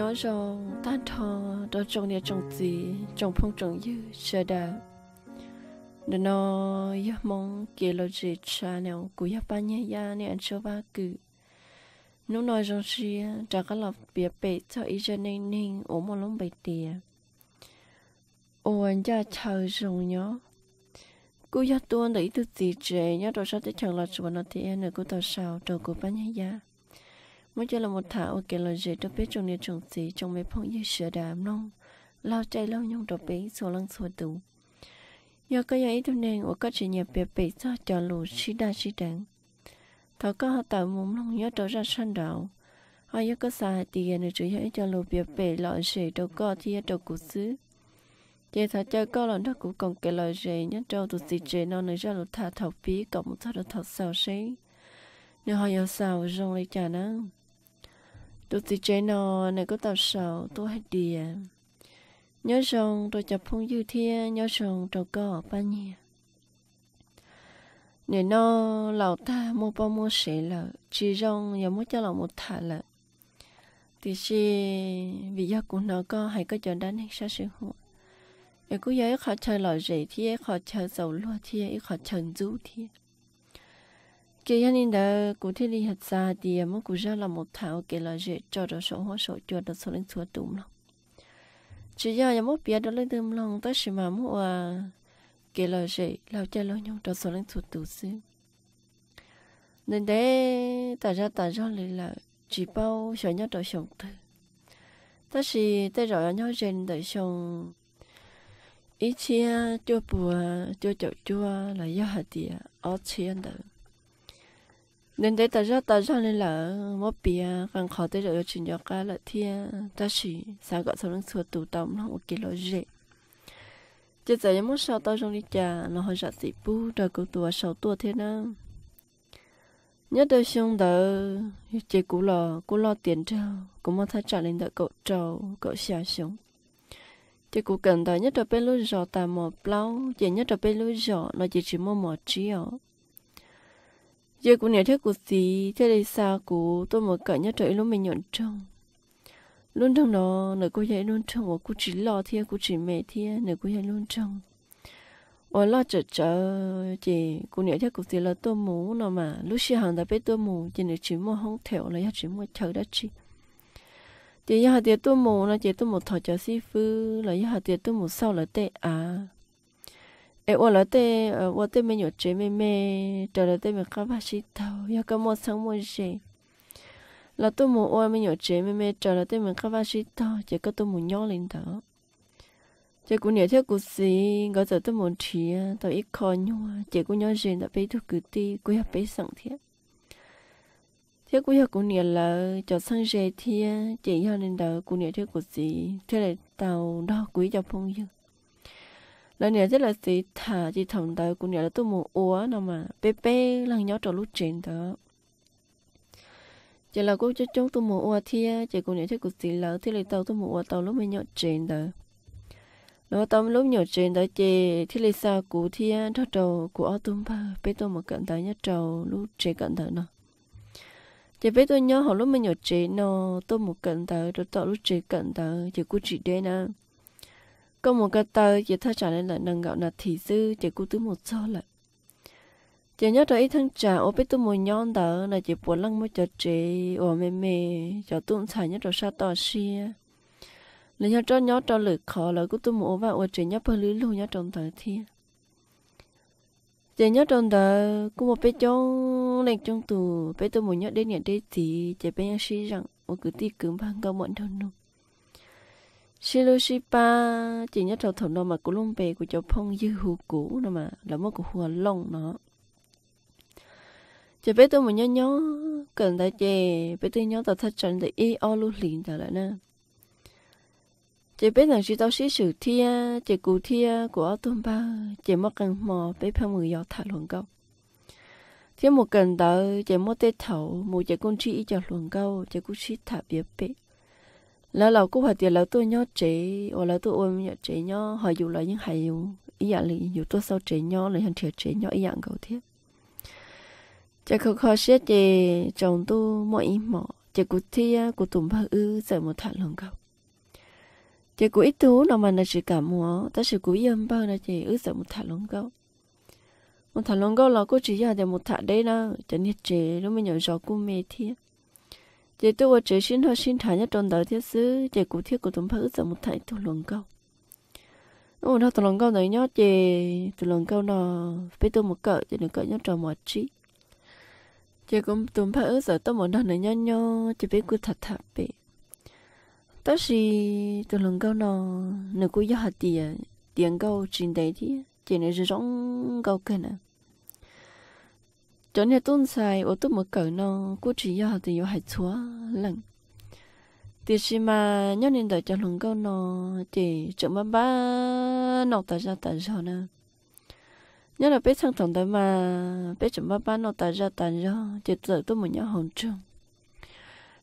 nhỏ rong tan thò đó trông nhà trông gì trông phong trông dư chờ đà nó nó ya mong kia lo gì cha nè cú ya ba nhẹ ya nè anh cho ba cự nó nói rằng gì trả cái lọc bia bể cho ý cho nên nên ốm một lông bể tìa anh cha chờ rong nhó cú ya tuôn đấy từ gì trẻ nhá rồi sao tới chẳng là chuyện nó thì em nữa cú tao sao rồi cú ba nhẹ ya mới cho là một thảo kể lời dễ cho biết trong niệm trong sĩ trong mấy phong như sửa đàm nông lao chạy lao nhung đọc bế số lăng số tủ do có giấy tâm nên của các chị nhập biệt bị do cho lù sĩ đa sĩ đảng thọ có họ tạo mồm lòng nhớ trở ra sân đạo họ nhớ có xài tiền để chủ yếu cho lù biệt bị loại sĩ đầu thi ở đầu cụ xứ chị thọ chơi có lần đó cũng còn kể lời dễ nhớ trâu tụt sĩ trẻ nó nơi ra lù thả thọc phí cộng một thọ được thọ sao sĩ nếu họ yêu sao rong lấy trả năng tôi thì chế nọ này có tàu sầu tôi hết đìa nhớ rằng tôi chập phong dư thiên nhớ rằng trầu cỏ ba nhì nè nó lão ta mua bao mua sỉ là chỉ rằng giờ mua cho lão một thả là thì chỉ vì do của nó có hay có chờ đánh hay sao sự hộ em cứ giờ khó chờ lão rể thì khó chờ dầu lúa thì khó chờ rú thì chỉ hiện nay đã cụ thể đi hạt xa thì mà cũng ra là một thảo kể là dễ cho được số hóa số chuột được số lên số tụm lắm chỉ giờ nhà mốt bia đó lên tụm lòng tới sự mà mua kể là dễ lao chơi lao nhau cho số lên số tụ xứ nên thế tại ra tại ra lại là chỉ bao sợ nhau cho sống thôi ta chỉ tới rồi nhau trên đời sống ít chia chưa bùa chưa chậu chưa là do hạt địa ở chia đời nên thế ta cho ta cho nên là mất bia phản khó tới rồi chuyển cho cái là thiên ta chỉ sao gọi sao nó sửa tủ tông nó một kilo rẻ chứ giờ em muốn sao tao trong đi trà nó hơi sợ gì bu rồi cậu tua sáu tua thế nào nhớ tới xong đó chị cũ lo cũ lo tiền trâu cũng mong thay trả lên đợi cậu trâu cậu xả xuống chị cũ cần tới nhất là bên lối giò ta mò plau chị nhất là bên lối giò nó chỉ chỉ mò mò trí ảo giờ cũng nhớ thế của gì thế đây xa của tôi mở cỡ nhớ trời lúc mình nhận trong luôn trong đó nửa cô dạy luôn trong của cô chỉ lo thiên cô chỉ mẹ thiên nửa cô dạy luôn trong và lo chờ chờ chị cô nhớ thế của gì là tôi mù nó mà lúc xưa hàng đã biết tôi mù chị nửa chỉ mua không thèo là chỉ mua chờ đã chị chị giờ thì tôi mù là chị tôi một thọ chờ si phư là giờ thì tôi mù sau là tệ à ai ô lỡ tê ô tê mình nhột chế mình mê trở lỡ tê mình các bác sĩ tàu yêu cái một sáng một gì là tôi muốn ô mình nhột chế mình mê trở lỡ tê mình các bác sĩ tàu chỉ có tôi muốn nhỏ lên đó chỉ cũng nhớ theo cuộc sĩ gọi giờ tôi muốn chỉ tàu ít khó nhua chỉ cũng nhớ gì đã bị thuốc cử ti cũng học bị sẵn thiệt thế cũng nhớ cũng nhớ là cho sang rề thì chỉ cho nên đó cũng nhớ theo cuộc sĩ thế là tàu đó quý cho phong dương lần này rất là gì thả gì thầm tới cũng nhớ là tôi muốn ủa nào mà bé bé lần nhớ trò lúc chuyện đó chỉ là cô cho chúng tôi muốn ủa thia chỉ cũng nhớ thế cũng gì lỡ thế lấy tàu tôi muốn ủa tàu lúc mới nhớ chuyện đó nó tàu lúc nhớ chuyện đó chị thế lấy sao cụ thia cho trầu của ở tung ba bé tôi một cận tới nhớ trầu lúc chị cận tới nào, chỉ bé tôi nhớ họ lúc mới nhớ chuyện nó tôi một cận tới rồi tàu lúc chị cận tới chỉ cô chị đây nè có một cái tờ chỉ thay trả nên là nâng gạo là thị dư chỉ cú tứ một số lại chỉ nhớ tới ít thân trả ô biết tụi một nhon đỡ là chỉ buồn lăng mới cho chị ô mê mê cho tụi xài nhớ rồi sao to xia là nhớ cho nhớ cho lử khó là cú tụi mồi và ô chỉ nhớ bơ lưới luôn nhớ trong thời thiên chỉ nhớ trong tờ cú một bé trong lệnh trong tù bé tụi mồi nhớ đến nhận đến gì chỉ bé nhớ xí rằng ô cứ ti cứng bằng câu muộn thôi nung Shilushipa chỉ nhất trâu thổn nó mà cũng lông bề của cháu phong dư hù cũ nó mà là một của hùa lông nó chỉ biết tôi một nhớ nhớ cần đại chè biết tôi nhớ tao thật trận để y o lu liền trở lại nè chỉ biết rằng chỉ tao sĩ sử thia chỉ cụ thia của tuân ba chỉ mất cần mò biết phải mười giàu thả luồng câu chỉ một cần tới chỉ mất tết thầu một chỉ con chi cho luồng câu chỉ cũng sĩ thả biết biết แล้วเราก็หัดเดี๋ยวเราตัวย่อเจ๋อเราตัวอ้วนย่อเจ๋อย่อหอยอยู่เลยยังหายอยู่อีอย่างเลยอยู่ตัวเศร้าเจ๋อย่อเลยหันเถียเจ๋ย่ออีอย่างเก่าเทียจะเขาเขาเสียเจจงตัวมออีหมอจะกูเทียกูตุ่มพะอื้อเจอมาถัดลงเก่าจะกูอีตัวเรามันน่ะจะกับมัวแต่สิกูยิ่งบ้างนะเจอื้อเจอมาถัดลงเก่ามาถัดลงเก่าเราก็จะอยากจะมาถัดได้นะจะเนี่ยเจแล้วไม่อยากจะกูเมเทีย chị tôi vừa chỉ xin thôi xin thả nhất trong đời thiết sứ chị cụ thiết của tổng phật giờ một thầy tôi luận câu nó nó tôi luận câu này nhớ chị tôi luận câu nó với tôi một cỡ chị được cỡ nhớ trò một trí chị cũng tổng phật giờ tôi một đời này nhớ nhớ chị biết cụ thật thật bị đó là tôi luận câu nó nó cũng giờ hạt tiền tiền câu trình đấy thì này là rong câu kia nè à cho nên tôn sai ô tô một cỡ nó cũng chỉ do thì yêu hại chúa lần thì khi mà nhớ nên đợi cho lòng câu nó chỉ chỗ mà ba nó ta ra ta ra nè nhớ là bé thằng thằng đó mà bé chỗ mà ba nó ta ra ta ra chỉ đợi tôi một nhớ hồng trường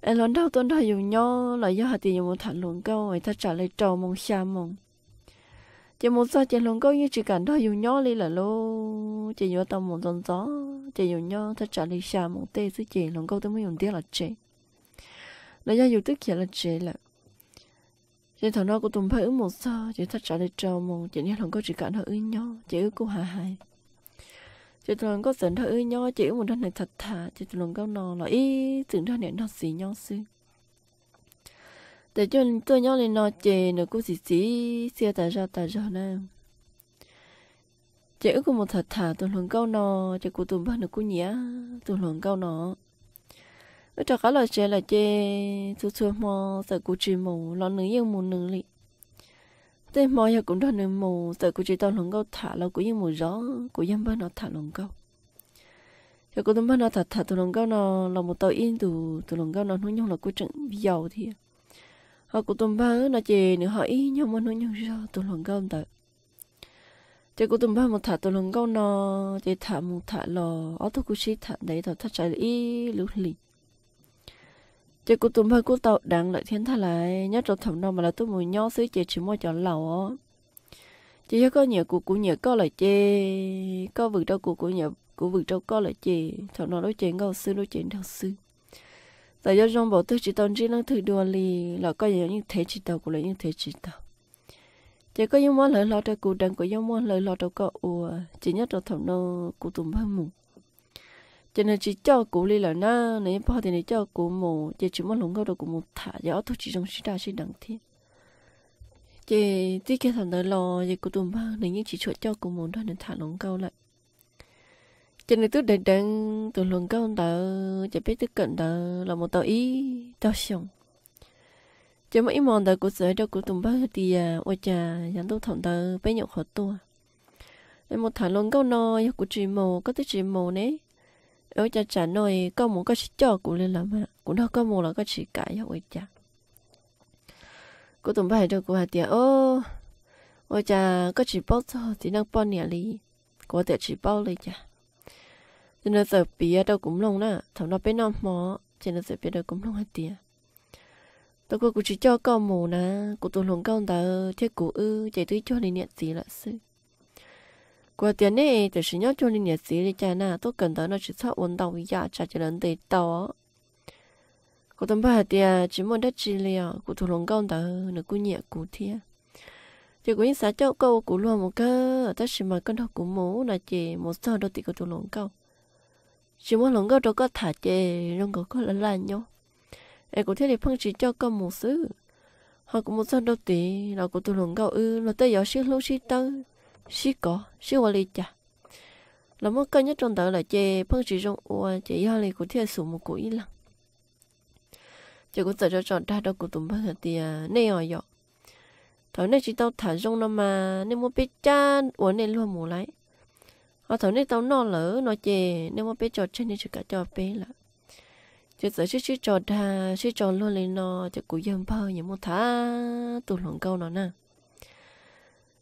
em lần đầu tôi đã dùng nhau là do hạt tiền một thằng lòng câu người ta trả lời trầu mong xa mong chỉ muốn sao chỉ lồng câu như chỉ cần thôi dùng nhỏ đi là lô chỉ nhớ tao một dòng gió chỉ dùng nhỏ thật trả lý xa một tê chứ chỉ lồng câu tôi mới dùng tiếc là chế là do dùng tức kia là chế là chỉ thằng nó cũng tùng phải ứng một sao chỉ thật trả lý trâu một chỉ nhớ lồng câu chỉ cần thôi ứng nhỏ chỉ ứng cô hà hài chỉ thằng có sẵn thôi ứng nhỏ chỉ ứng một thân này thật thà chỉ thằng câu nó là ý tưởng thân này nó xì nhau xưa tại cho tôi lên nó xia một thật thà tôi lòng câu nọ cho của tụi bạn nó cô nhía tôi lòng câu nọ ở cho cá là chê là chê tôi chưa mò sợ cô chỉ mù lo nữ yêu mù nữ lị tên mò giờ cũng đang nữ mù sợ cô chỉ tao lòng câu thả là cô yêu mù gió cô yên ba nó thả lòng câu cho cô tụi bạn nó thật thả tôi lòng câu nọ là một tàu yên tù tôi lòng câu nọ nó nhung là cô chẳng giàu thiệt họ cũng tùm bơ nó chỉ nữa hỏi nhau mà nó nhau sao tụi lần công tới chỉ cũng tùm ba một thả tụi lần công nó chỉ thả một thả lò ở tôi cũng chỉ thả đấy thôi thắt chạy đi lúc lì chỉ cũng tùm ba cũng tàu đang lại thiên thả lại nhớ trong thầm nó mà là tôi muốn nhau xứ chỉ chỉ mua cho lẩu chỉ có nhiều cụ cụ nhiều có lại chê có vực đâu cụ cụ nhiều cụ vực đâu có lại chê thằng nó đối chuyện ngâu sư đối chuyện đâu sư giờ do trong bộ tư chỉ tông chỉ năng thử đùa li là có những những thế chỉ tàu của là những thế chỉ tàu chỉ có những món lời lo cho cụ đằng của những món lời lo cho cậu ủa chỉ nhất là thầm nó cụ tùng ba mù cho nên chỉ cho cụ lì là na này bao thì này cho cụ mù chỉ chỉ muốn lồng gấu đầu cụ một thả giờ tôi chỉ trong chỉ đa chỉ đằng thiên chỉ tí cái thầm đó lo chỉ cụ tùng ba này những chỉ chuột cho cụ mù thôi nên thả lồng gấu lại cho nên tôi đang đang từ luôn câu tờ chỉ biết tiếp cận tờ là một tờ ý tao xong chỉ mấy ý mòn của sợi cho của tùng bác thì à ôi chà dán tôi thầm tờ bé nhậu khổ tua nên một thằng luôn câu no của chị mồ có tới chị mồ nấy ôi chà chả nói câu một à. có chỉ cho của lên làm mà cũng đâu câu một là có chỉ cãi ôi chà của tùng bác cho của hà tiệt ô ôi chà có chỉ bao giờ thì đang bao nhà lý có thể chỉ bao lấy chà cho nên giờ bia đâu cũng lông nè thằng nó bên nó mỏ cho nên giờ bia đâu cũng lông hết tiền tôi cô cũng chỉ cho con mù nè cô tôi lồng con tờ thiết cụ ư chạy tới cho nên nhận gì là sự qua tiền này thì chỉ nhớ cho nên nhận gì để cha nè tôi cần tới nó chỉ sợ uốn đầu ya cha chỉ lần tới đó cô tâm ba tiền chỉ muốn đất chỉ liệu, cô tôi lồng con tờ nó cũng nhẹ cụ thiệt chị cũng xả cho câu của luôn một cơ tất nhiên mà con học của mũ là chị một giờ đôi tỷ của tôi lộn câu chỉ muốn lòng gạo đâu có thả chè lòng gạo có lần lần nhau em cũng thế thì phong chỉ cho con một số họ cũng muốn số đâu tí là cũng tụi lòng gạo ư là tới giờ xí lúc xí tơ xí có xí hoa li chả là một cân nhất trong đó là chè phong chỉ trong ua chè hoa này cũng thế sủ một củ ít lắm chỉ cũng tự cho chọn ra đâu cũng tụi phong thì à, nè ở dọ thở này chỉ tao thả rong nó mà nên muốn biết cha uống nên luôn mù lấy họ thấu nên tao nó lỡ nó chè nếu mà bé trò chơi nên chỉ cả trò bé là chỉ sợ chứ chứ trò đà chứ trò luôn lên nó chỉ cú dâm bao những một thả tụ lòng câu nó nè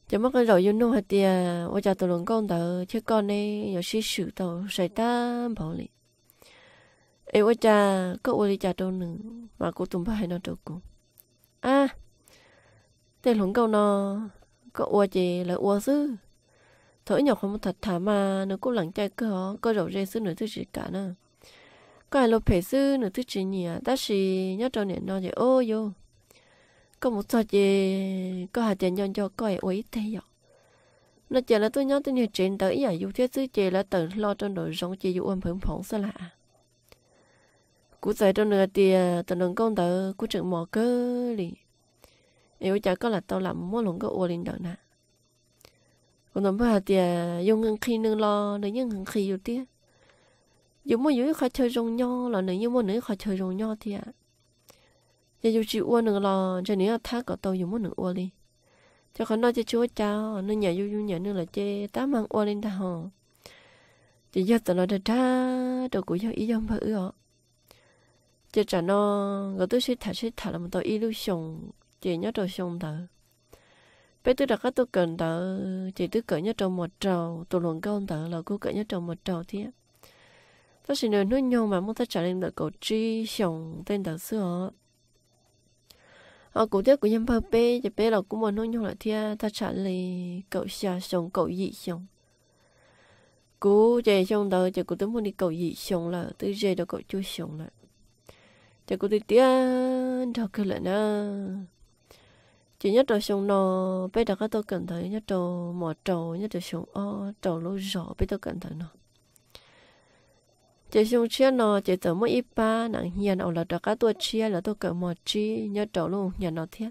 chỉ mất cái rồi yêu nô hạt tiề ôi cha tụ lòng câu tờ chứ con này giờ xí sự tàu sài ta bảo lì ê ôi cha có ôi đi cha đâu nữa mà cô tụm phải nó đâu cũng à tê lòng câu nó có ôi chè là ôi sư thở nhỏ không thật thà mà nó cũng lắng chạy cơ có rầu rê sư nửa thứ chỉ cả nè có ai lột phê sư nửa thứ chỉ nhỉ ta chỉ nhớ trâu niệm nó vậy ô yo có một sao gì có hạt tiền nhon cho coi ôi thế vậy nó chỉ là tôi nhớ tôi nhiều chuyện tới giờ dù thiết sư chê là tận lo cho nội rong chê dù ôm phượng phỏng xa lạ cú giải cho nửa tiền tận đường công tử cú trưởng mò cơ liền yêu chả có là tao làm mua lồng cơ ô lên đợt nè còn nó mà thì dùng hàng khi nương lo nữa nhưng hàng khi rồi tiếc dùng mà dưới khó chơi rong nho là nữa nhưng mà nữa khó chơi rong nho thì à giờ dù chỉ uo nương lo cho nữa thác có tàu dùng mà nương uo đi cho con nói cho chúa cháu nương nhà dù dù nương là chê tá mang uo lên ta hò chỉ giờ tao nói ra đồ của do ý do mà ưa chỉ trả nó người tôi sẽ thả sẽ thả là một tàu illusion chỉ nhớ đồ xong thôi bé tôi đặt có tôi cần đỡ chỉ tôi cỡ nhất trong một trầu tôi luận câu đỡ là cô cỡ nhất trong một trầu thế tôi chỉ nói nói nhau mà muốn ta trả lên được cầu chi sống tên đỡ xưa họ cổ tiết của nhân bà bé thì bé là cũng muốn nói nhau lại thế ta trả lời cậu xa sống cậu dị sống cú chạy trong đời chạy cú tôi muốn đi cậu dị sống là tôi chạy đó cậu chưa sống lại chạy cú tôi tiếc đâu cái lại nữa chỉ nhất đồ xuống nó bây giờ các tôi cẩn thận nhất đồ mỏ trầu nhất đồ xuống ô trầu lô rõ bây tôi cẩn thận nó chỉ xuống chia nó chỉ tới mỗi ít ba nặng hiền ở là đó các tôi chia là tôi cẩn mỏ chi nhất trầu luôn nhà nó thiệt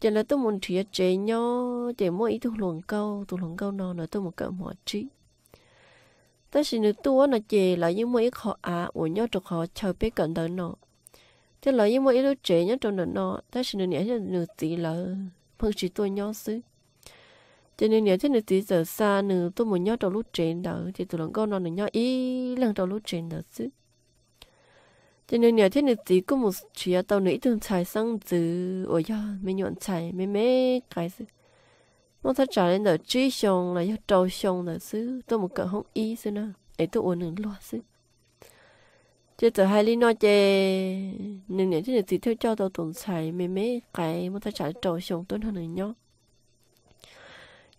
chỉ là tôi muốn chia chế nhau chỉ mỗi ít tôi luồng câu tôi luồng câu nó là tôi muốn cẩn mỏ chi tất nhiên nữa tôi nó chỉ là những mỗi ít họ à uống nhau trục khó chờ biết cẩn thận nó thế là nhưng mà ít trẻ nhất trong nền nó ta chỉ nên nhớ nửa tí là phong chỉ tôi nhớ xứ cho nên nhớ thế nửa tí giờ xa nửa tôi muốn nhớ trong lúc trẻ đó thì tôi lần con nó nửa nhớ ý lần trong lúc trẻ đó xứ cho nên nhớ thế nửa tí có một chuyện tao nửa tương trái sang từ ôi ya mấy nhọn trái mấy mấy cái xứ mong thật trả lên là trí xong là do trâu xong là xứ tôi một cỡ không ý xứ nữa ấy tôi uống nửa loa xứ chế tờ hai lý nói chế nương nãy chế thì theo cho tao tuần xài mẹ mẹ cái muốn ta trả trầu xong tuân hơn này nhó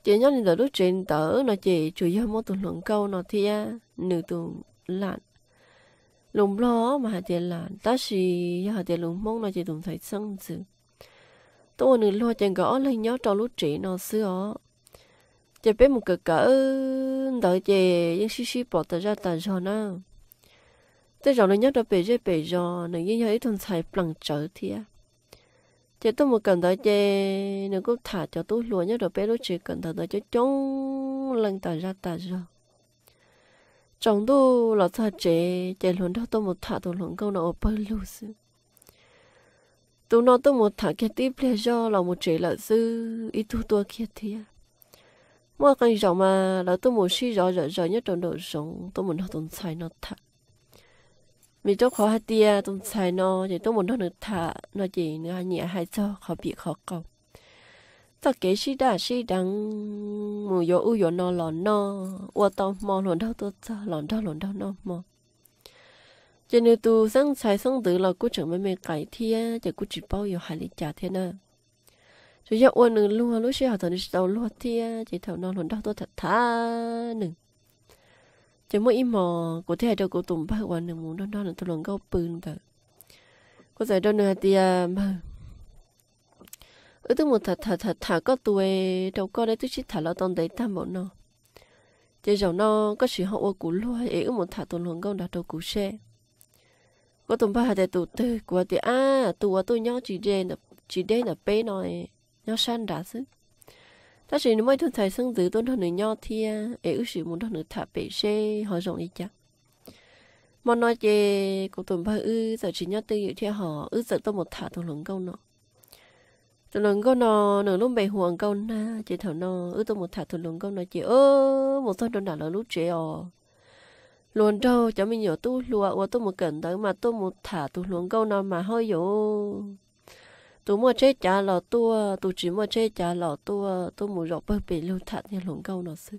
chế nhó nên tao lúc trên tớ nói chế chủ yếu mỗi tuần luận câu nói thì á nửa tuần lặn lùng lo mà hạt chế là, ta chỉ hạt chế lùng mong nói chế tuần xài sân chứ tôi nửa lo chế gõ lên nhớ trầu lúc trên nó xưa chế biết một cỡ cỡ đợi chế những xí xí bỏ ta ra tờ rồi nó tôi rồi nó nhớ đó bị rơi bị rò nó như vậy thằng xài bằng trở thì chị tôi một cần tới chị nó cũng thả cho tôi luôn nhớ đó bé đó chỉ cần thở tới cho chống lần tờ ra tờ rồi trong tôi là sao chị chị luôn đó tôi một thả tôi luôn câu nó bơi luôn tôi nói tôi một thả cái tiếp là do là một chế là dư ít tu tua kia thì mỗi cái rõ mà là tôi một suy rõ rõ rõ nhất trong độ sống tôi muốn học tồn tại nó thật vì tôi khó hạt tia tôi xài nó thì tôi muốn nó được thả nó chỉ nó nhẹ hai cho khó bị khó cầu ta kế sĩ đã sĩ đang mù yo u yo nó lòn nó ua tao mò lòn đâu tôi cho lòn đâu lòn đâu nó mò cho nên tôi sang xài sang từ là cô chẳng mấy mấy cái thia chỉ cô chỉ bao giờ hai lý trả thế nè chỉ giờ ua nửa luôn lúc xưa học thằng đi tàu luôn thia chỉ thằng nó lòn đâu tôi thật thà nừng chỉ mỗi im mò ờ, có thể đâu có tụng bác quan được muốn đó đó là tôi lòng gấu bưng tờ có giải đâu nữa thì mà ở tôi một thật thật thật có tuổi đâu có đấy tôi chỉ thả lo đấy tam bọn nó chỉ dòng nó có sự hậu của loa ấy ở một thật tôi gấu đã đâu cú xe có tụng bác thì tụ tư của thì à tụ tôi nhớ chỉ đen là chỉ đen là bé nói nhớ san đã xứ ta chỉ nếu mấy thôn thầy sang giữ tôn thôn nữ nho thì ấy ước sự muốn thôn nữ thả bể xe họ rộng đi chả mà nói về cuộc tuần ba ư giờ chỉ nhớ tư dự theo họ ư giờ tôi một thả tôi lớn câu nọ tôi lớn câu nọ nửa lúc bảy hoàng câu na chỉ thảo nọ ư tôi một thả tôi lớn câu nọ chỉ ơ một thôn đồn đã là lúc trẻ ò luôn đâu cho mình nhớ tu lùa và tôi một cẩn tới mà tôi một thả tôi lớn câu nọ mà hơi dỗ tôi mua chế trả lò tua tôi chỉ mua chế trả lò tua tôi mua rọc bơ bể lưu thạch như lồng câu nó sư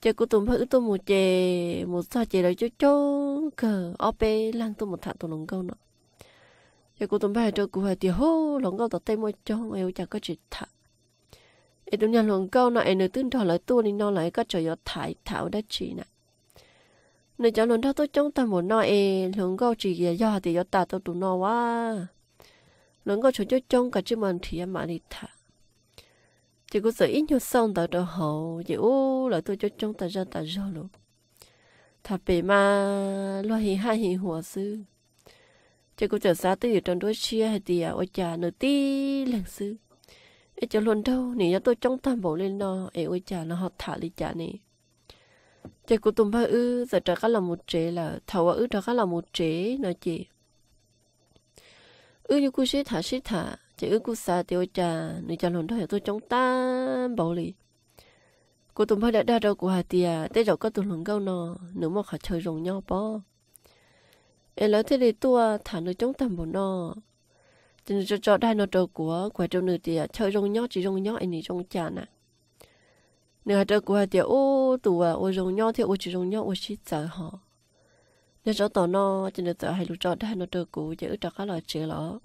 chơi của tôi mới tôi mua chè một sao chè đấy chú chú cờ op lăng tôi một thạch tôi lồng câu nó chơi của tôi mới cho cụ hai tiểu hô lồng câu tôi tay mua cho yêu chả có chuyện thạch em tôi nhà lồng câu nó em nửa tương thọ lại tua nên nó lại có trời gió thải thảo đã chỉ nè, nơi cháu lồng đó tôi trông tầm một nói em lồng câu chỉ do thì do ta tôi tụ nó quá 能够成就中国这问题啊嘛里头。chỉ có sự ít nhiều xong đó đó hậu chỉ ô là tôi cho trong ta ra ta ra luôn thà bề mà lo hi ha hi hòa sư chỉ có chờ xa tới trong đối chia hay thì cha nửa tí lần sư ấy cho luôn đâu nè tôi trong tam bộ lên nó ôi cha nó họ thả đi cha nè chỉ có tụm ba ư giờ trả cả là một trẻ là thầu ư trả cả là một trẻ nó chỉ ư như cú sĩ thả sĩ thả chỉ ư cú xa tiêu trà người cha lồn thôi tôi chống ta bảo lì cô tụm hơi đã đa đâu của hà tìa tê dọc có tụm lồng gâu nò nửa một khả trời rồng nhau bó em lấy thế đi tua thả nửa chống tầm bộ nò chân cho cho đai nọ đầu của quả trâu nửa tìa chơi à, rồng nhau chỉ rồng nhau anh đi rồng trà nè hạt đầu của hà tìa à, ô tụa à, ô rồng nhau thì ô chỉ rồng nhau ô chỉ sợ họ nên chỗ tổ nó cho nên tớ hay lũ chọn hay nó được cũ chứ cho các loại chữ lọ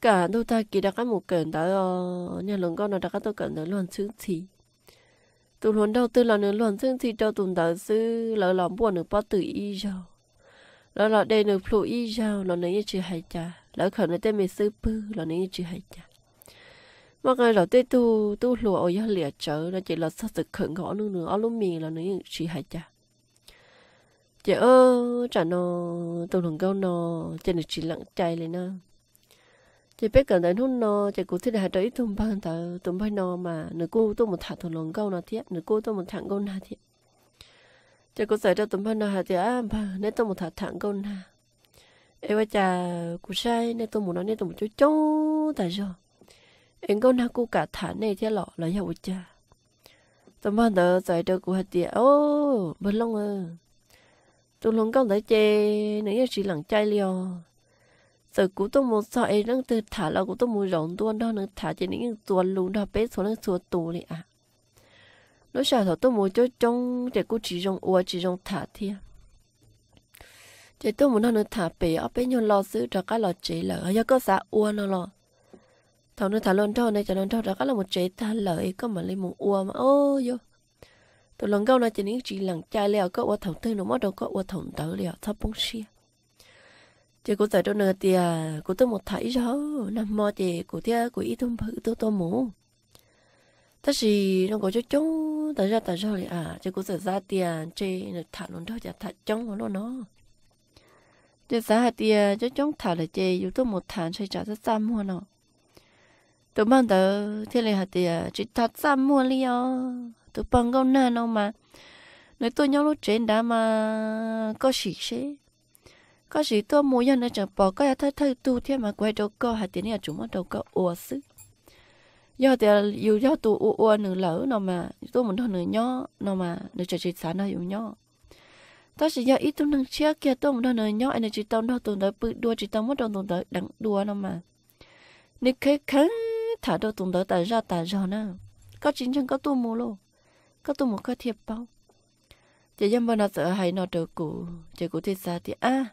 cả đôi ta kỳ đã các một cần đã ờ, nhà lớn con nó đã các tôi cần tới luôn xứng thì tụ luôn đầu tư là nữa luôn xứng thì cho tụm đã sư lỡ lòng buồn được bắt tự y rồi lỡ lọ đây được phụ y rồi nó nấy chữ hay cha lỡ khẩn nó tên mình sư pư nó nấy chữ hay cha mọi người lọ tôi tu tu lùa ở nhà lìa chớ nó chỉ là sao sự khẩn gõ nữa nữa ở lúc mình là nấy chữ hay cha chị ơ trả nó tụi thằng câu nó chị được chỉ lặng chạy lên nó chị biết cần đến hôn nó chị cũng thích hạt đấy tụm ban tờ tụm bay nó mà nửa cô tôi một thả thằng lòng câu nó thiết nửa cô tôi một thằng câu na thiết chị cố giải cho tụm ban nó hạt thì à mà nếu tôi một thả thằng câu na em bây giờ cũng sai nên tôi muốn nói nên tôi một chút chút tại sao em câu na cô cả thả này thiệt lọ là nhau cha tụm ban tờ giải cho cũng hạt thì ô bên long ơi tôi luôn công tới chơi nếu như chỉ lặng chay liều giờ cú tôi muốn sợ ấy đang từ thả là cú tôi muốn rộng tuôn đó nó thả chỉ những tuôn luôn đó bé số nó số tù này à nó sợ thọ tôi muốn cho trong để cú chỉ rộng ua chỉ rộng thả thì chỉ tôi muốn nó thả bé ở bên nhau lo giữ cho cái lo chế lỡ giờ có xã ua nó lo thằng nó thả luôn cho này cho nó cho đó cái là một chế thả lỡ có mà lấy một ua mà ôi vô tụi lần câu nói chỉ những chị lần trai leo có qua thầu tư nó mất đâu có qua thầu tử leo thấp bông xia chị cũng tại chỗ nè thì à, cô tôi một thấy rõ năm mò chị cô thia cũng ít tôm phải tôi tôi mù thật sự nó có chút chống tại ra tại sao lại à chị cũng sợ ra tiền chị được thả luôn đó chả thả chống nó nó chị sợ hạt tiền chứ chống thả là chị dù tôi một tháng sẽ trả rất trăm hoa nó tụi bạn tớ thế là hạt tiền chị thật trăm hoa liền tụi bằng câu na nó mà nói tôi nhau lúc trên đã mà có gì chứ có gì tôi mua nhân nó chẳng bỏ có ya thay thay tu thế mà quay đầu cơ hạt tiền này chúng nó đầu cơ ủa xứ do thì dù do tụ ủa ủa nửa lỡ nó mà tôi muốn thôi nửa nhó nó mà nửa chỉ chỉ sáng nó dùng nhó ta chỉ do ít tôi nâng chia kia tôi muốn thôi nửa nhó anh chỉ tao đâu tụi tới bự đua chỉ tao mất đâu tụi tới đặng đua nó mà nếu cái khấn thả đâu tụi tới tại ra tại ra nè có chính chân có tu mua luôn có tu một cái thiệp bao chỉ dám bao nó sợ hay nó trở cụ chỉ cụ thì sao thì à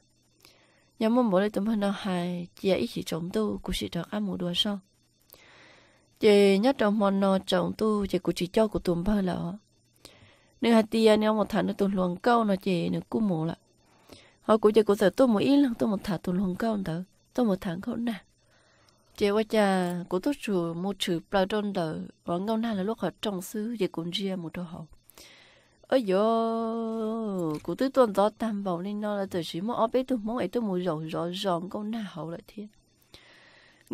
nhóm mong muốn lấy tấm hơn nó hay chỉ ấy chỉ chống tu cụ chỉ thật ăn một đùa sao chỉ nhớ trong mòn nó chống tu chỉ cụ chỉ cho của tùm bao lọ nếu hạt tiền nếu một thằng nó tùm luồng câu nó chỉ nó cú mù lại họ cụ chỉ cụ sợ tu một ít lắm tu một thằng tùm luồng câu đó tu một thằng không nè chị qua cha của tôi chủ một chữ bao trôn đờ và ngâu na là lúc họ trong xứ về cũng chia một đồ hậu ơi yo của tôi tuần gió tam bảo nên nó là từ chỉ một ốp bé tôi muốn ấy tôi muốn rầu rõ ròn câu na hậu lại thiên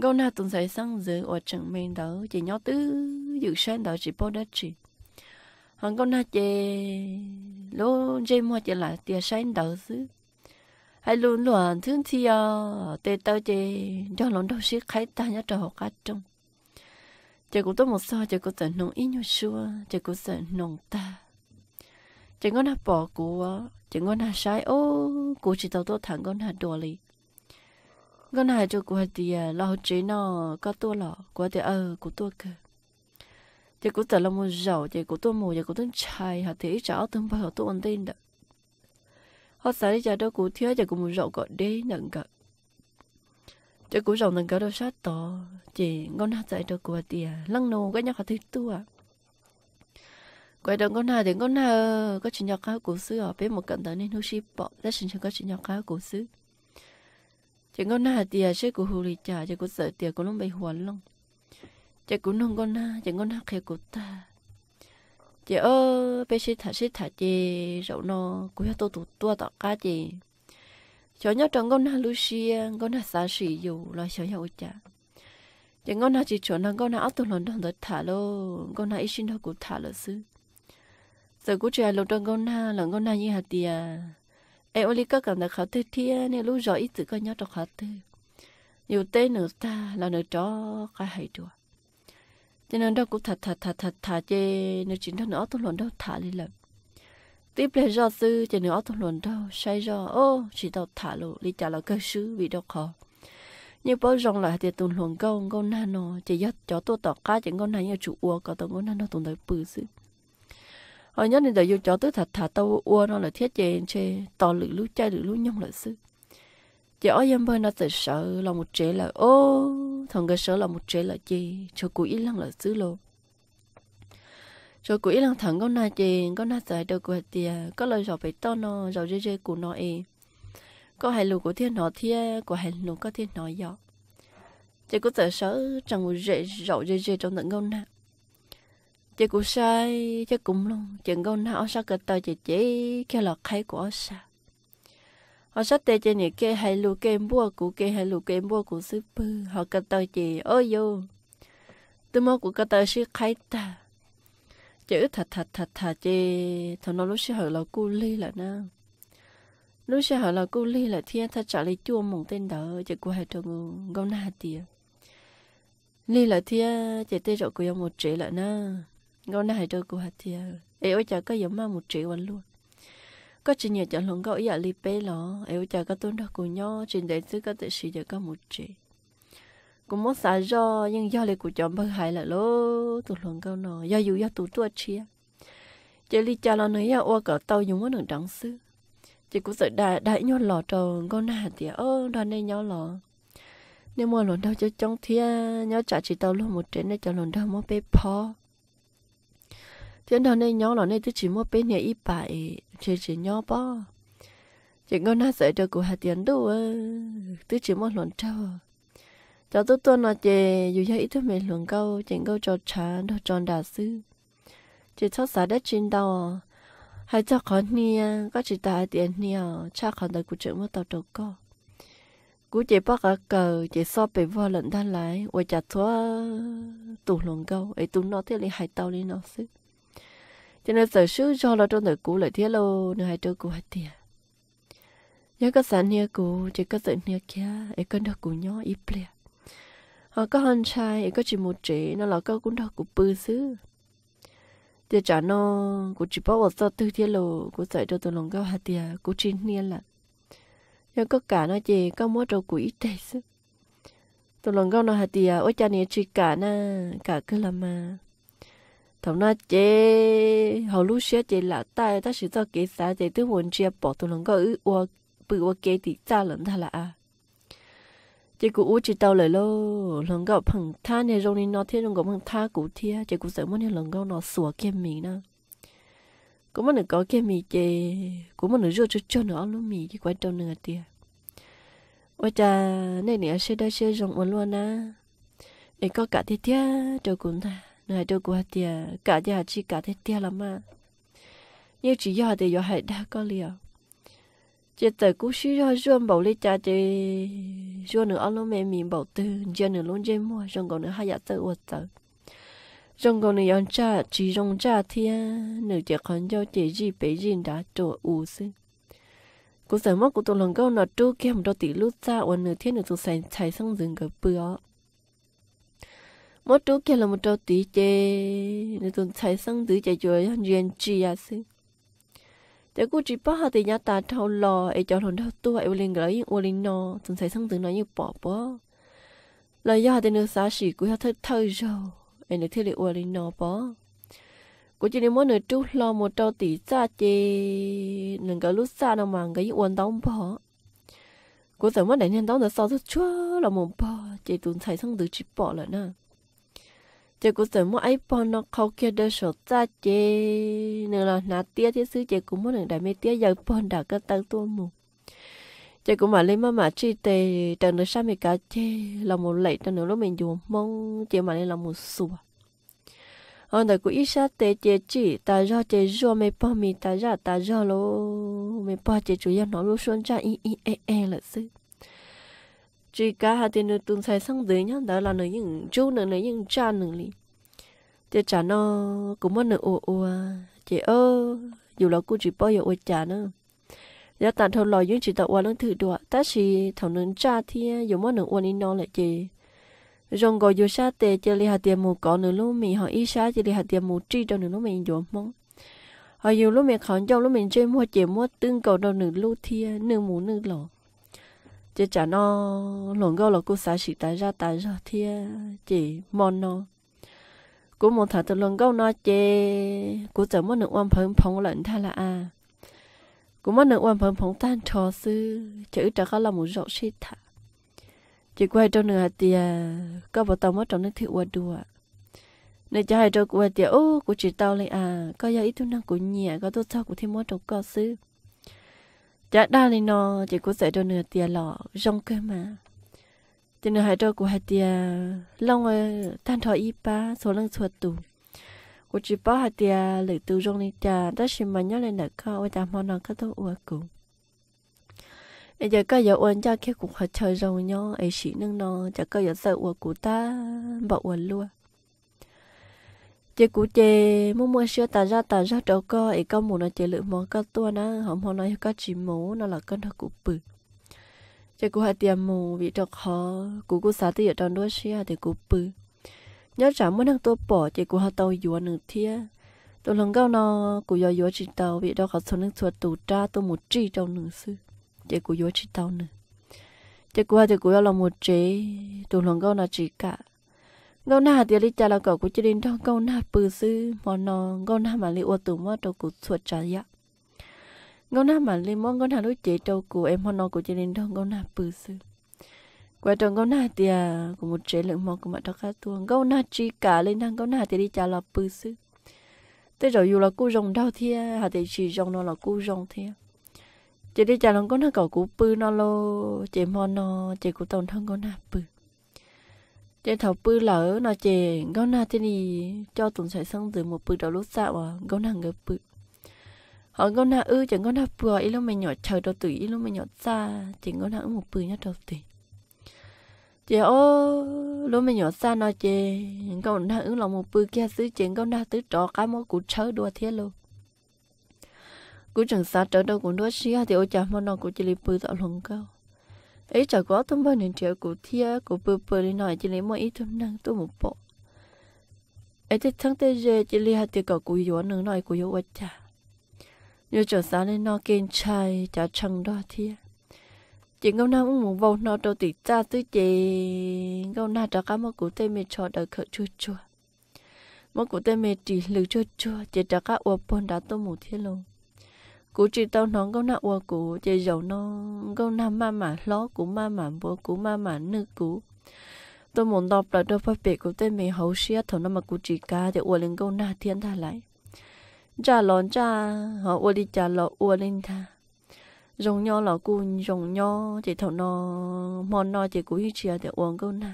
câu na tuần sai sang giờ ở chẳng mình đó chỉ nhớ tứ dự sen đó chỉ bao đất chỉ hàng câu na chè lô dây mua chỉ là tiền sen đó xứ hay luôn luôn thương thi à ờ, tê tao chê cho lòng đâu xí khai ta nhá trò cá trong chè cũng tốt một so chè cũng sợ nông ít nhu xua chè cũng sợ nông ta chè ngon hà bỏ của chè ngon hà sai ô của chỉ tao tốt thẳng ngon hà đùa li ngon hà cho của thì ờ, lo chế nó có tua lọ của thì ờ của tua cơ chè cũng sợ là một giàu chè cũng tua mù chè cũng tua chai hà thì ít chả tương bao họ tua ổn định được họ sợ đi giờ đâu cụ thiếu giờ một rộng gọi đi nhận cả giờ cụ rộng nhận cả đâu sát to chỉ ngon hát dạy đâu của tiề, lăng nô cái nhóc họ thích tua quay đầu con nào đến con nào có chuyện nhọc khá cổ sư ở bên một cận tới nên hú ship bỏ ra chuyện có chuyện nhọc khá cổ sư chỉ con nào thì à sẽ của hồ lì trả chỉ có sợ tiền của nó bị hoàn lông chỉ của nông con nào chỉ con nào khe của ta chị ơ bây giờ thật sự thật chị rậu nó cũng tôi tụt tua tọt cá chị cho nhớ trong con hà lucia con hà xa xỉ dù là cho nhau cha chị con hà chỉ chuẩn là con hà áo tụt lần đầu đợt thả lô con hà ít xin đâu cũng thả lô sư giờ cũng chơi lô trong con hà là con hà như hà tiề em ôi các cảm thấy khó tư thiên nên lúc rõ ít tự con nhớ trong khó tư nhiều tên nữa ta là nữa chó cái hay đùa cho nên đâu cũng thật thật thật thật thả chê nếu chính thằng nó tôi luôn đâu thả đi lắm tiếp lại do sư cho nó tôi luôn đâu sai do ô chỉ đâu thả lộ đi trả lại cơ sư bị đâu khó như bao rong lại thì tuần luôn câu câu nano chỉ dắt cho tôi tỏ cá chỉ câu này như chủ ua có tôi câu nó tồn tại bự sư ở nhớ nên đợi cho tôi thật thả tao ua nó là thiết chế chê tỏ lử lú chay lử lú nhông lợi sư giờ em bên nó tự sợ là một trẻ là ô thần cơ sở là một trẻ là gì cho cụ ít lăng là dữ lộ cho cụ ít lăng thần con na gì con na giải được quẹt tiề có lời giàu phải to nó giàu dê dê cụ nó e có hai lù của thiên nó thiên của hai lù có thiên nó giàu chị cũng tự sở chẳng một dễ dậu dê dê trong tận con na chị cũng sai chị cũng luôn chuyện con na sao cái tờ chị chỉ kêu là khai của sao họ sắp tới cho những cái hay lù kem mua của cái hay lù kem mua của sư bư họ cần tờ chị ôi yo tôi mong của cái tờ sư khai ta chữ thật thật thật thật chị thằng nó lúc sẽ hỏi là cu li là na lúc sẽ hỏi là cu li là thiên thật trả lời chua mong tên đó chị của hai trường gấu na tiệt ly là thiên chị tê rõ của một triệu là na gấu na hai trường của hai tiệt ấy ôi chả có giống mà một triệu vẫn luôn có chỉ nhiều chọn lòng gọi giờ li bê lọ em chờ các tôn đó cùng nhau trên để giữ có tự sự giờ có một chuyện, cũng muốn xả do nhưng do lại của chồng băng hại là lố tụt lòng gạo nọ do dù do tụt tua chia chỉ li chờ lo nấy ô à, cỡ tàu dùng mất đường trắng sư chỉ cũng sợ đại đại nhau lọ trầu con nà thì ơ đoàn đây nhau lọ nếu mà lần đâu cho trong thiên nhau trả chỉ tàu luôn một trận này cho lần đâu mua bê po thế đó nên nhỏ là nên tôi chỉ mua bên nhà ít bài chỉ chỉ nhỏ bao chỉ ngon na sợi được của hạt tiền đâu tôi chỉ mua lon trâu cho tôi tuần là chị dù cho ít tôi mệt lon câu chỉ câu cho trà đồ tròn đà sư chỉ cho xả đất trên đầu hay cho khó nia có chỉ ta tiền nia cha khó đời của chuyện mua tàu đầu co cú chị bắt ở cờ chị so bị vô lận đan lại ôi chả thua tủ lon câu ấy tụ nó thế liền hai tàu lên nó xứ cho nên sở sư cho là trong thời cũ lại thiết lô nơi hai trâu cũ hai tiền nhớ có sản nia cũ chỉ có sự nia kia ấy có được cũ nhỏ ít plea họ có hòn trai ấy có chỉ một trẻ nó là có cũng được cũ bự xứ thì trả nó cũng chỉ bảo sao tư thiết lô cũng dạy cho tôi lòng cao hai tiền cũng chỉ nia là nhớ có cả nó chỉ có mỗi trâu cũ ít đấy xứ tôi lòng cao nó hai tiền ôi cha nia chỉ cả na cả cứ làm mà thằng nó chế họ lúc xưa chế là ta ta sử dụng cái sao chế tôi muốn chế bỏ tôi lòng có ư ua bị ua kế thì ra lần thà là à chế cụ ua chỉ đau lời lô lòng có phẳng tha này rồi nên nó thế lòng có phẳng tha cụ thia chế cụ sợ muốn nên lòng có nó sủa kem mì nữa cũng mà nó có kem mì chế cũng mà nó rửa cho cho nó luôn mì chứ quay trong nữa tiệt ôi cha này nè sẽ đây sẽ rộng luôn á để có cả thiết thiết cho cũng ta nữa đâu qua tiền cả nhà chỉ cả thế tiền lắm mà nhưng chỉ do thì giờ hệ đã có liều chỉ tới cú suy ra ruộng bảo lấy cha thì ruộng nữa ông mềm mình bảo từ giờ nữa luôn chơi mua rồi còn nữa hai giờ tới uất tới rồi còn nữa ông cha chỉ rong cha thì nửa chỉ còn cho chỉ gì bị gì đã trộn u xin cú sợ mất của tôi lần câu nó trú kem đôi tỷ lút cha và nửa thiên nửa tôi sẽ chạy sang rừng cái bữa mỗi chỗ kia là một chỗ tí chê nên tuần chạy sang tí chê chùa duyên chi à xí. để cô chỉ bảo họ thì nhà ta thâu lò ai cho thằng thâu tua ấy lên gửi ô lên nọ tuần chạy sang tí nói như bỏ bỏ lời do thì nước xa xỉ của họ thơ thơ rồi ấy nữa thì lại ô lên nọ bỏ cô chỉ nên mỗi nửa chút lò một chỗ tí cha chê nên cái lúc xa nó mà cái uốn đóng bỏ cô sợ mất đánh nhân đóng là sao rất chua là một bỏ chỉ tuần chạy sang tí chỉ bỏ lại nè chị cũng sợ mua ai bọn nó khâu kia đỡ sổ ra chị nên là nà tía thì sư chị cũng muốn đại mê tía giờ bọn đã cất tăng tua mù chị cũng mà lấy mà mà chi tê trần được sao mình cả chị là một lệ trần nữa lúc mình dùng mong chị mà lấy là một sùa anh ờ, ta cũng ít sát tê chị chỉ ta do chị do mấy bỏ mình ta ra ta do lô mấy bỏ chị chủ yếu nó luôn xuân cha y y e e là sư chỉ cả hai tiền nữa tụng sai sang dưới nhá đó là nữa những chú nữa nữa những cha nữa li thì cha nó cũng mất nữa ô ô chị ơ dù là cô chỉ bao giờ ô cha nữa giờ tạm thôi lo những chỉ tạo qua những thử đọa ta chỉ thằng nương cha thì dù mất nữa ô nên nó lại chị rong gọi dù sa tệ chỉ li hạt tiền mù có nữa lúc mình họ ít sa chỉ li hạt tiền mù tri cho nữa lúc mình dù mong họ dù lúc mình khẩn trong lúc mình chơi mua chị mua tương cầu đâu nữa lúc thì nương mù nương lọ chỉ chả nó lồng gâu là cô xả xịt tại ra tại ra thì chỉ mòn nó cô muốn thả từ lồng gâu nó chê cô chả muốn được quan phồng phồng lệnh tha là à cô muốn được quan phồng phồng tan trò sư chữ trả có là một rộng xịt thả chỉ quay cho nửa thì có bảo tao mất trong nước thiệu qua đùa này cho hai cho cô thì ô của chị tao lại à có giờ ít tu năng của nhẹ có tôi sao của thêm mất trong cơ sư chả đa lên nó chỉ có sẽ đôi nửa tiền lọ rong cơ mà thì nửa hai đôi của hai tiền long ờ, tan thọ y ba số lần chuột tù của chỉ bảo hai tiền lấy từ rong lên chả đã xin mà nhớ lên nợ cao với chả mong nó cái tôi uổng cũ bây giờ có giờ uống cha khi cũng hơi chơi rong nhau ấy chỉ nâng nó chả có giờ sợ uổng cũ ta bảo uổng luôn chị cụ chị mua mua sữa tà ra tà ra cháu co ấy con mù nó chị lựa món con tua nó họ mò nó có chỉ mù nó là con nó cụ bự chị cụ hai tiền mù vì cháu khó cụ cụ xả tiền trong đuôi sữa thì cụ bự nhớ chẳng muốn thằng tua bỏ chị cụ họ tàu dùa nửa thia tôi lần cao nó cụ dò dùa chỉ tàu vì đó có số nước chuột tù tra tôi một chi trong nửa sư chị cụ dùa chỉ tàu nữa chị cụ hai chị cụ là một chế tôi lần cao nó chỉ cả gấu na thì đi chả là cậu của chị đến đó gấu na bự sư mà nó gấu na mà li ô tụ mà đâu cũng suốt trả ya gấu na mà li mong gấu na đối chế đâu của em mà nó của chị đến đó gấu na bự sư qua trong gấu na thì à của một chế lượng mong của mặt đó cả tuồng gấu na chỉ cả lên thang gấu na thì đi chả là bự sư thế rồi dù là cô rồng đau thì hà thì chỉ rồng nó là cô rồng thì chị đi chả là gấu na cậu của bự nó lo chị mà nó chị của tổng thân gấu na bự chế thầu bư lỡ nó chè gấu na thế thì cho tụi sẽ xong từ một bự đầu lúc xa à gấu na ngờ bự họ gấu na ư chẳng gấu na bự ý lúc mình nhỏ chờ đầu tử ý lúc mình nhỏ xa chỉ gấu na ư một bự nhất đầu tử chị ô lúc mình nhỏ xa dạ nó chè gấu na ư là một bự kia xứ chuyện gấu na tứ trò cái mối cụ chớ đua thế luôn cụ chẳng xa trở đâu cũng đua xí thì ô chả mong nó cũng chỉ lì bự tạo lòng cao ấy chả có tôm bao nên chơi cụ thia cụ bự bự đi nói chỉ lấy mỗi ít tôm năng tôm một bộ ấy thì thằng tê giờ chỉ lấy hạt tiêu cậu cụ yếu nướng nói cụ yếu quá chả nhớ chỗ sáng nên nó kén chai chả chẳng đo thia chỉ ngâu nam uống một vầu nó đầu tỷ cha tứ chị ngâu na trả cá mà cụ tê mệt cho đợi khởi chua chua mà cụ tê mệt chỉ lực chua chua chỉ trả cá uống bồn đã tôm một thiên luôn cú chỉ tao nó câu nào qua cú chỉ giàu nó câu nào mà mà lo cú mà mà bố cú mà mà nữ cú tôi muốn đọc là đôi phải biểu của tên mình hậu xia thằng nó mà cú chỉ cá để ua lên câu nào thiên tha lại cha lon cha họ ua đi cha lọ ua lên tha rồng nho lọ cú rồng nho chỉ thằng nó mòn nó chỉ cú hi chia để uống câu nào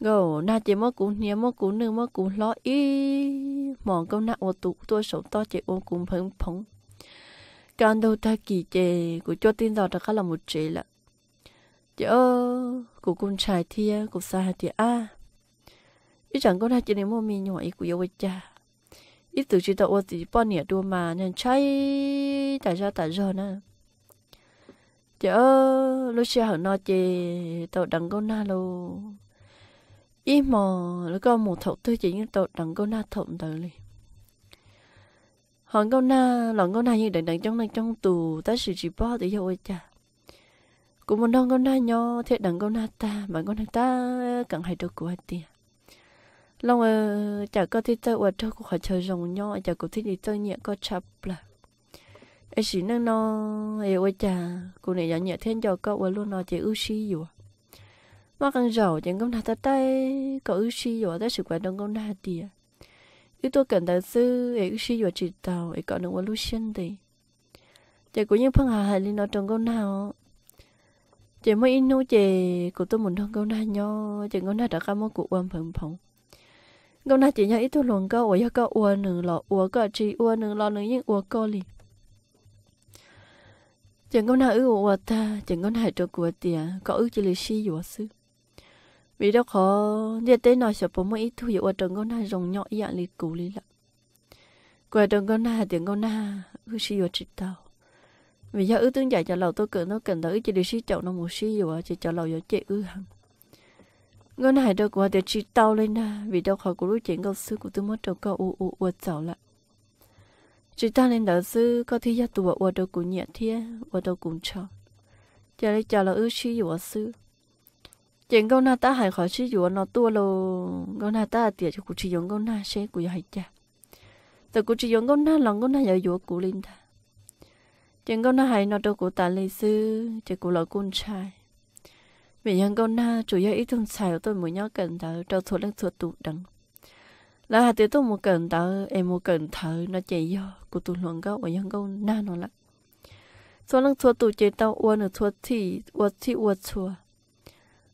gầu na chỉ mất cú nhé mất cú nương mất cú lo ý mỏng câu nào ua tụ tôi sống to chỉ ua cùng phấn phóng cho đâu ta kỳ chế của cho tin rồi đã là một chế là chớ của con trai thia của xa thì a ít chẳng có hai chị này mua mi nhỏ ít của yêu cha ít từ chỉ tao ô thì bao nhiêu đua mà nên cháy tại sao tại giờ nè chớ lúc xưa họ nói chè tao đằng con na lô ít mò lúc con một thầu tư chỉ những tao đằng con na thầu đời liền hòn câu na lòng câu na như đằng đằng trong đằng trong tù ta sự chỉ bỏ để yêu cha cũng muốn đong câu na nho thế đằng câu na ta mà câu na ta cần hay được của tiền lòng ờ chả có thiết tao ở cho cuộc hỏi chờ rồng nho chả có thiết đi tao nhẹ có chập là ấy chỉ năng nó ấy ôi chả cô này nhỏ nhẹ thêm cho cậu ở luôn nó chỉ ưu si dù mà càng giàu chẳng công na ta tay có ưu si dù ta sự quả đông công na tiền yếu tố cần đại tư để suy vào chỉ tàu để có những solution thì chị cũng những phân hà hà liên nó trong câu nào chị mới in nô chị của tôi muốn trong câu nào nhau chị câu nào đã cảm ơn cụ quan phồng phồng câu nào chỉ nhau ít tôi luôn câu ủa câu ủa nửa lọ ủa câu chỉ ủa nửa lọ nửa những ủa câu liền chị câu nào ư ủa ta chị câu nào cho của tiền có ư chỉ là suy vào xứ vì đó khó nhiệt tế nói sợ bố mỗi thu ở trường con này rồng nhỏ dạng lịch cũ lý lạ qua trường con na tiếng con na cứ xí vào chỉ tao vì do ư tương giải cho lầu tôi cỡ nó cần tới chỉ được xí chậu nó một xí vào chỉ cho lầu vào chị ư hằng con này đâu qua được chỉ tao lên na vì đâu khó của lúc chuyện câu sư của tôi mất trâu câu u u u chậu lại chỉ ta lên đỡ sư có thi gia tụ ở đâu cũng nhẹ thiên ở đâu cũng chọn cho lấy cho là ư xí vào sư chuyện câu na ta hãy khỏi sử dụng nó tua lô câu na ta tiệt cho cụ chỉ dùng câu na xe cụ dạy cha từ cụ chỉ dùng câu na lòng câu na dạy dỗ cụ linh ta chuyện câu na hãy nó đâu cụ ta lý sư chỉ cụ lỡ con trai vì nhân câu na chủ yếu ít thông xài tôi muốn nhớ cần thở trâu thuộc lên thuộc tụ đằng là hạt tiết tôi một cần thở em một cần thở nó chạy do cụ tụ luận câu ở nhân câu na nó lắm thuộc lên thuộc tụ chạy tao uốn ở thuộc thì uốn thì uốn thuộc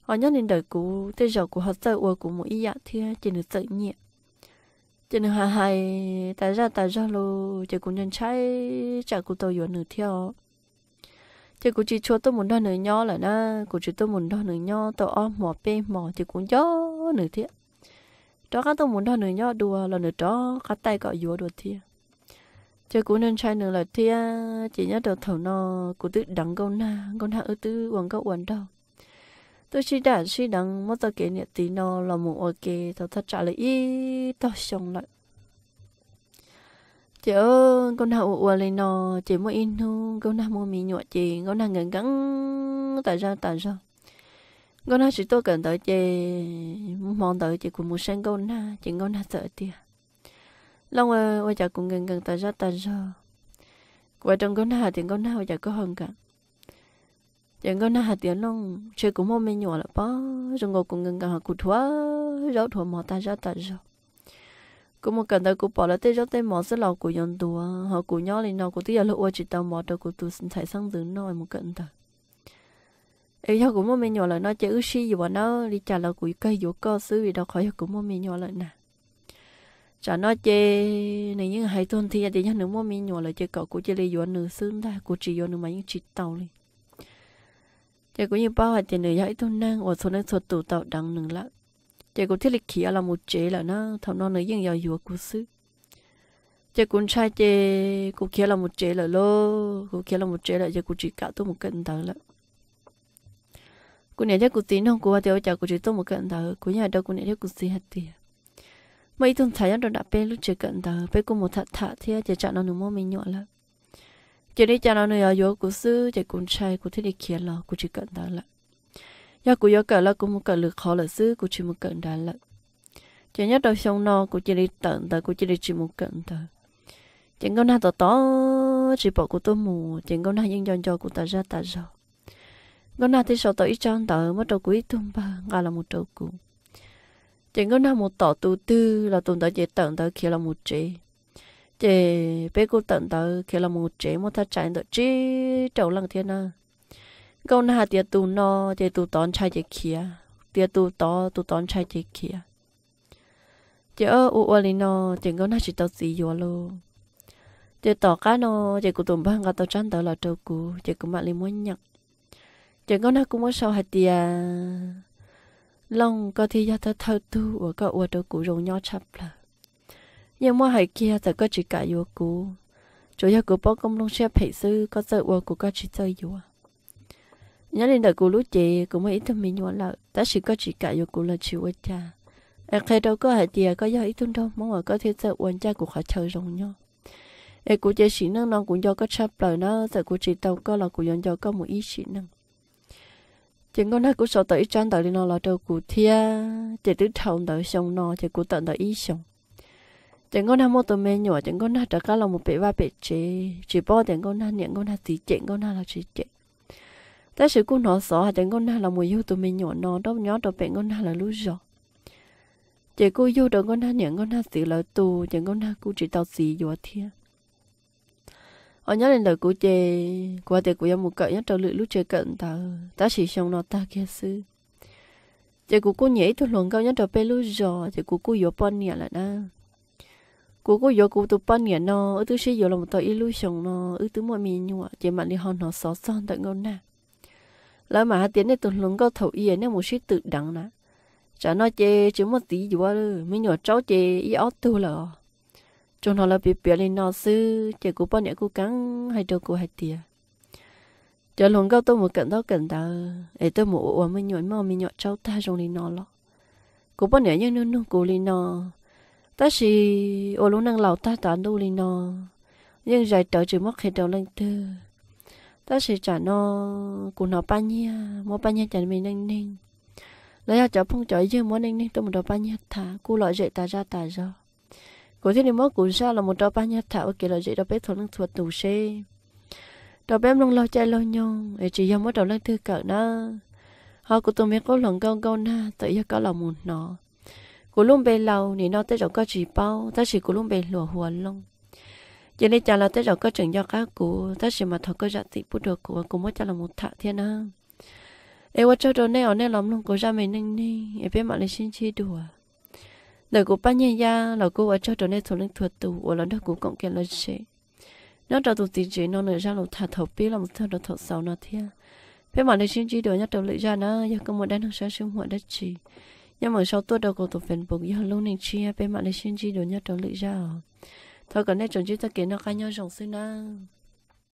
ở nhất nên đời cũ thế giờ của họ sợ ua của mỗi ý thì chỉ được sợ nhẹ chỉ được hà hài tại ra tại ra lô chỉ cũng nhân trái chả của tôi vừa nửa theo chỉ cũng chỉ cho tôi muốn đo nửa nho là na của chỉ tôi muốn đo nửa nho tôi ôm mỏ bê mỏ chỉ cũng gió nửa thiệt đó các tôi muốn đo nửa nho đùa là nửa đó các tay gọi vừa đùa thiệt chơi cú nên chơi nửa là thia chỉ nhớ đầu thầu nó của tự đắng câu na câu na ư tư uống câu uống đâu tôi chỉ đã chỉ đằng mất tao kể nhiệt tí nó là một ok tao thật trả lời ý tao xong lại chị ơi con nào ủa lên nó chị mới in không con nào mua mì nhọt chị con nào ngẩn gắng tại sao tại sao con nào chỉ tôi cần tới chị mong tới chị cũng một sang con nào chị con nào sợ tiền. long ơi ôi chả cũng gần gần tại sao tại sao quay trong con nào thì con nào chả có hơn cả chẳng có na hạt tiền nông chơi cũng mua mẹ nhỏ là bó rồi ngồi cùng ngân cả hạt cụ thua rau thua mỏ ta e e ra ta ra cũng một cần tới cũng bỏ là tê rau tê mỏ sẽ lò của yon tua họ của nhỏ lên nào của tía lụa chỉ tao mỏ đâu của tôi xin thải sang dưới nồi một cần tới ấy họ cũng mua mẹ nhỏ là nó chơi xí gì bọn nó đi trả là của cây vô co xứ vì đâu khỏi cũng mua mẹ nhỏ là nè chả nó chơi này những hai tuần thì thì nhớ nữa mua mẹ nhỏ là chơi cậu của chơi lấy vô nửa xương ta của chỉ vô nửa mấy những chỉ tàu liền chỉ có như bao hạt tiền này hãy tuân năng và số năng số tụ tạo đằng nâng lạ chỉ có thiết lịch khí là một chế là nó thằng nó nói những giàu dùa của sư chỉ cũng sai chỉ cũng kia là một chế là lô cũng kia là một chế là chỉ cũng chỉ cả tôi một cận thở lạ cũng nhớ chắc cũng tin không cũng theo chả cũng chỉ tôi một cận thở, cũng nhớ đâu cũng nhớ chắc cũng tin hạt tiền mấy tuần thấy nó đã bé lúc chơi cận thở, bé cũng một thạ thạ thế chỉ chọn nó đúng mô mình nhọn lắm cho nên cha nó nữa yo của sư chạy cùng trai của thế đi kia lo, của chỉ cận đó là ya của yo cận là cũng một cận lực khó là sư của chỉ một cận đó là cho nhất đầu sông nó của chỉ đi tận tới của chỉ đi chỉ một cận tới chẳng có nào tỏ tỏ chỉ bỏ của tôi mù chẳng có nào những dòng cho của ta ra ta rồi có nào thì sợ tới trong tờ mất đầu cuối tung ba ngà là một đầu cũ chẳng có nào một tỏ tu tư là tồn tại dễ tận tới kia là một chế chế bé cô tận tờ khi là một chế một thắt chạy được chế trâu lăng thiên à câu na tiệt tu no tiệt tu tón chạy chế kia tiệt tu tó tu tón chạy chế kia chế ở u u lin no chế câu na chỉ tao gì vô lô chế tỏ cá no chế cụ tụm băng cả tao chăn tao là trâu cú chế cũng mặc lên muốn nhặt chế câu na cũng muốn sau hai tiệt long có thi ra thơ thơ tu và có u trâu cú rồi nhau chập là nhưng mà hai kia thì có chỉ cả yêu cũ chủ yếu của bao công long xe phải sư có giờ qua của có chỉ chơi yêu nhớ đến đời của lúc chị cũng mới ít thôi mình nhớ là ta chỉ có chỉ cả yêu cũ là chịu ở cha em khi đâu có hai tia có do ít thôi đâu mong là có thể giờ quan cha của họ chơi rồng nhau em cũng chỉ chỉ năng năng cũng do có chấp lời nó giờ của chỉ tàu có là của dân do có một ý chỉ năng chuyện con nói của sợ tới trang tới nó là đâu của thia chỉ tứ thầu tới xong nó chỉ của tận tới ý xong chẳng có nam mô tụi mẹ nhỏ chẳng có na trở cá là một bể ba bể chế chỉ bỏ chẳng có na nhận có na tí chẳng có na là chỉ chế ta sự cô nó sợ chẳng có na là một yêu tụi mẹ nhỏ nó đó nhỏ đó bể có na là lú rồi chỉ cô yêu đó có na nhận có na sự là tù chẳng có na cô chỉ tao gì rồi thiên ở nhớ lên đời của chê qua tiệc của một cận nhớ trâu lự lúc chơi cận ta ta chỉ xong nó ta kia sư chỉ của cô nhảy thôi luận câu nhớ trâu pe lú giò chỉ của cô yếu bon nhẹ là đó cô cô giờ cô tụi bạn nhỉ nó ở tôi sẽ giờ là một tờ illusion nó ở tôi mọi miền nhưng mà chỉ mà đi hòn nó xóa son tại ngon nè lỡ mà tiếng này tôi lúng có thầu yên nên một chút tự đắng nè chả nói chê chỉ một tí gì quá rồi mấy nhỏ cháu chê ý ót tu là cho nó là bị bịa lên nó sư chả cô bạn nhỉ cô cắn hai đâu cô hai tiề chả lúng có tôi một cận đó cận đó ấy tôi một ủa mấy nhỏ mà mấy nhỏ cháu ta trong đi nó lo cô bạn nhỉ nhưng nó nó cô lên nó ta chỉ ô lũ năng lão ta ta đâu lì nó nhưng giải trở chỉ mất hết đầu lên tư ta chỉ trả nó của nó ba nhia mua ba nhia trả mình nên nên lấy cho phong trời chứ muốn nên nên tôi một đầu ba nhia thả cô lợi dậy ta ra ta ra của thế này mất của sao là một đầu ba nhia thả ok kia lợi dậy đó bé thốn năng thuật tù xe đầu bếp luôn lo chạy lo nhong để chỉ do mỗi đầu lên tư cỡ nó họ của tôi mới có lần câu câu na tự do có lòng muốn nó cú lùm bê lâu thì nó tới rồi có chỉ bao ta chỉ cú lùm bê lùa hùa lông giờ này chả là tới rồi có chừng do cá cụ ta chỉ mà thôi có dạ tị bút được của cũng mới chả là một thạ thiên ha em qua cho đồ này ở này lắm luôn cố ra mình nên đi em biết mà lấy xin chi đùa đời của ba nhà gia, là cô ở cho đồ này thuộc lên thuật tù của lần đó của cộng kia là chế nó cho tụ tí chế nó nở ra lục thả thọ biết là một thọ đồ thọ sáu nó thiên biết mà lấy xin chi đùa nhất đầu lấy ra nó giờ có một đan hàng sáng sớm muộn đất chỉ nhưng mà sau tuốt đầu cổ tổ phần bụng giờ lâu nên chia bên mạng để sinh chi đồ nhất trong lưỡi ra thôi còn đây chồng chi ta kiến nó cá nhau rồng xuyên năng